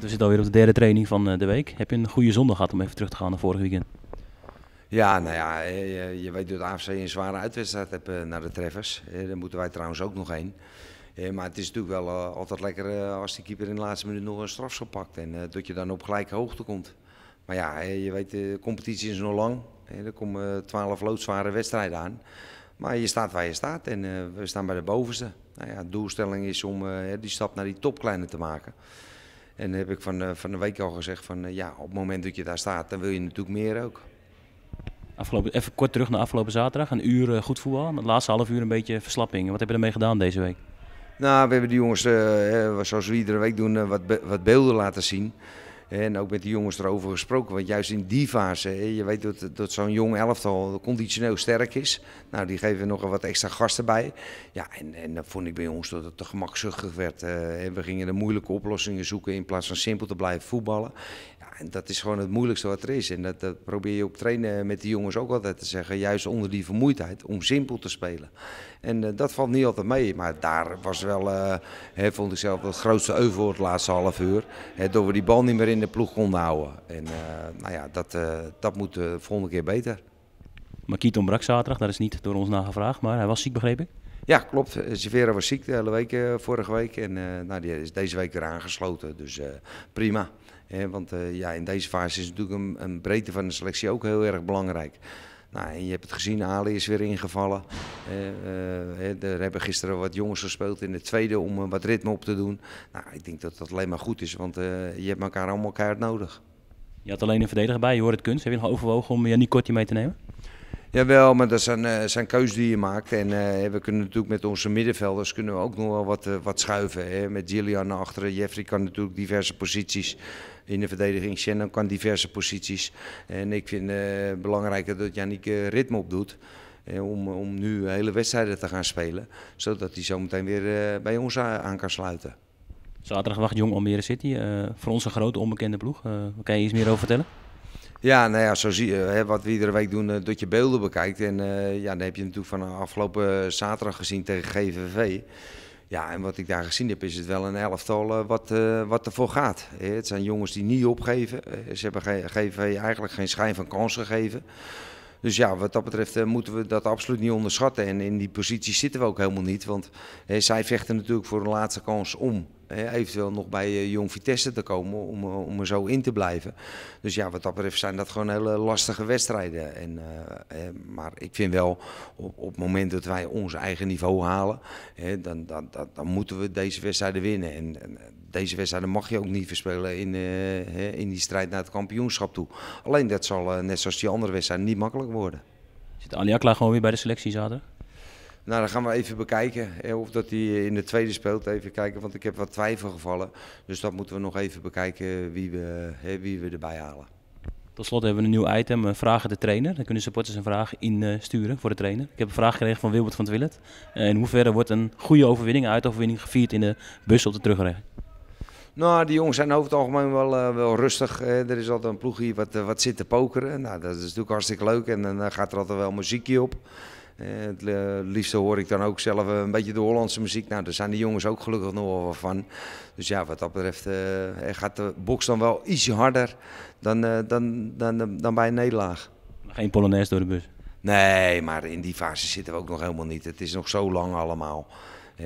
We zitten alweer op de derde training van eh, de week. Heb je een goede zondag gehad om even terug te gaan naar vorig weekend? Ja, nou ja, eh, eh, je, weet dat AFC een zware uitwedstrijd hebt naar de treffers. Daar moeten wij trouwens ook nog heen. Maar het is natuurlijk wel altijd lekker als die keeper in de laatste minuut nog een strafschop pakt. En dat je dan op gelijke hoogte komt. Maar ja, je weet, de competitie is nog lang. Er komen twaalf loodzware wedstrijden aan. Maar je staat waar je staat en we staan bij de bovenste. Nou ja, de doelstelling is om die stap naar die top kleiner te maken. En heb ik van, eh, van de week al gezegd van eh, ja, op het moment dat je daar staat, dan wil je natuurlijk meer ook. Afgelopen, even kort terug naar afgelopen zaterdag. Een uur eh, goed voetbal. Het laatste half uur een beetje verslapping. Wat hebben we ermee gedaan deze week? Nou, we hebben de jongens, zoals we iedere week doen, wat, wat beelden laten zien. En ook met de jongens erover gesproken. Want juist in die fase, je weet dat, dat zo'n jong elftal conditioneel sterk is. Nou, die geven nog wat extra gasten bij. Ja, en, en dat vond ik bij ons dat het te gemakzuchtig werd. En eh, we gingen de moeilijke oplossingen zoeken in plaats van simpel te blijven voetballen. Ja, en dat is gewoon het moeilijkste wat er is. En dat, dat probeer je op trainen met de jongens ook altijd te zeggen. Juist onder die vermoeidheid, om simpel te spelen. En eh, dat valt niet altijd mee. Maar daar was wel, eh, vond ik zelf, het grootste euvel het laatste half uur. door we die bal niet meer in de ploeg konden houden. En eh, nou ja, dat, dat moet de volgende keer beter. Maar Kiet ontbrak zaterdag, dat is niet door ons nagevraagd, maar hij was ziek, begreep ik? Ja, klopt. Severa was ziek de hele week vorige week. En nou, die is deze week weer aangesloten. Dus prima. want ja, in deze fase is natuurlijk een, een breedte van de selectie ook heel erg belangrijk. Nou, je hebt het gezien, Ali is weer ingevallen. Eh, eh er hebben gisteren wat jongens gespeeld in de tweede om eh, wat ritme op te doen. Nou, ik denk dat dat alleen maar goed is, want eh, je hebt elkaar allemaal keihard nodig. Je had alleen een verdediger bij, je hoort het kunst. Heb je nog overwogen om Janik Kortje mee te nemen? Jawel, maar dat zijn, uh, eh, zijn keuzes die je maakt. En eh, we kunnen natuurlijk met onze middenvelders kunnen we ook nog wel wat, eh, wat schuiven. Hè? Met Gillian naar achteren. Jeffrey kan natuurlijk diverse posities in de verdediging. Shannon kan diverse posities. En ik vind het belangrijker dat Yannick ritme opdoet. Om, om nu hele wedstrijden te gaan spelen. Zodat hij zometeen weer bij ons aan kan sluiten. Zaterdag wacht Jong Almere City. voor ons een grote onbekende ploeg. kan je iets meer over vertellen? Ja, nou ja, zo zie je hè, wat we iedere week doen, eh, dat je beelden bekijkt. En uh, ja, dan heb je natuurlijk van eh, afgelopen zaterdag gezien tegen GVV. Ja, en wat ik daar gezien heb, is het wel een elftal wat, wat ervoor gaat. Hè. Het zijn jongens die niet opgeven. Ze hebben GVV eigenlijk geen schijn van kans gegeven. Dus ja, wat dat betreft moeten we dat absoluut niet onderschatten. En in die positie zitten we ook helemaal niet. Want hè, zij vechten natuurlijk voor een laatste kans om eventueel nog bij eh, Jong Vitesse te komen om, eh, om er zo in te blijven. Dus ja, wat dat betreft zijn dat gewoon hele lastige wedstrijden. En, eh, maar ik vind wel, op, op, het moment dat wij ons eigen niveau halen, hè, dan, dan, dan, moeten we deze wedstrijden winnen. En, deze wedstrijden mag je ook niet verspelen in, in die strijd naar het kampioenschap toe. Alleen dat zal, net zoals die andere wedstrijden, niet makkelijk worden. Zit Aliakla gewoon weer bij de selectie zaterdag? Nou, dan gaan we even bekijken of dat hij eh, in de tweede speelt. Even kijken, want ik heb wat twijfel gevallen. Dus dat moeten we nog even bekijken eh, wie we, hè, wie we erbij halen. Tot slot hebben we een nieuw item, eh, vragen de trainer. Dan kunnen supporters een vraag insturen voor de trainer. Ik heb een vraag gekregen van Wilbert van Twillet. in hoeverre wordt een goede overwinning, een uitoverwinning gevierd in de bus op de terugweg? Nou, die jongens zijn over het algemeen wel, wel rustig. er is altijd een ploeg hier wat, wat zit te pokeren. Nou, dat is natuurlijk hartstikke leuk en dan gaat er altijd wel muziekje op. Eh, het liefste hoor ik dan ook zelf eh, een beetje de Hollandse muziek. Nou, daar zijn de jongens ook gelukkig nog wel van. Dus ja, wat dat betreft eh, gaat de box dan wel ietsje harder dan, dan, dan, dan, bij een nederlaag. Geen Polonaise door de bus? Nee, maar in die fase zitten we ook nog helemaal niet. Het is nog zo lang allemaal.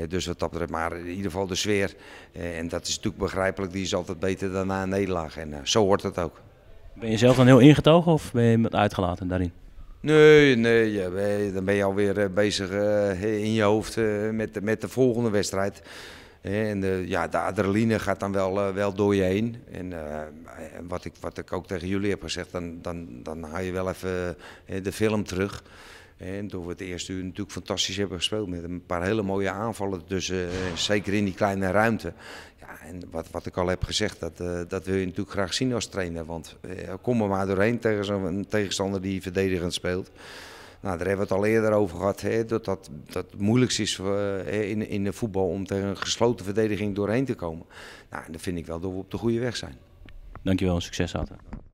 dus wat dat betreft, maar in ieder geval de sfeer. en dat is natuurlijk begrijpelijk, die is altijd beter dan na een nederlaag. En zo hoort het ook. Ben je zelf dan heel ingetogen of ben je uitgelaten daarin? Nee, nee ja, dan ben je alweer eh, bezig eh, in je hoofd eh, met, met de volgende wedstrijd. En de, ja, de adrenaline gaat dan wel, wel door je heen. En wat, ik, wat ik ook tegen jullie heb gezegd, dan, dan, dan haal je wel even de film terug. En door we het eerste uur natuurlijk fantastisch hebben gespeeld met een paar hele mooie aanvallen. Dus zeker in die kleine ruimte. Ja, en wat, wat ik al heb gezegd, dat, eh, dat wil je natuurlijk graag zien als trainer. Want uh, kom er maar doorheen tegen zo'n tegenstander die verdedigend speelt. Nou, daar hebben we het al eerder over gehad. Hè, dat, dat, dat het moeilijkste is in, in de voetbal om tegen een gesloten verdediging doorheen te komen. Nou, dat vind ik wel dat we op de goede weg zijn. Dankjewel en succes, Aten.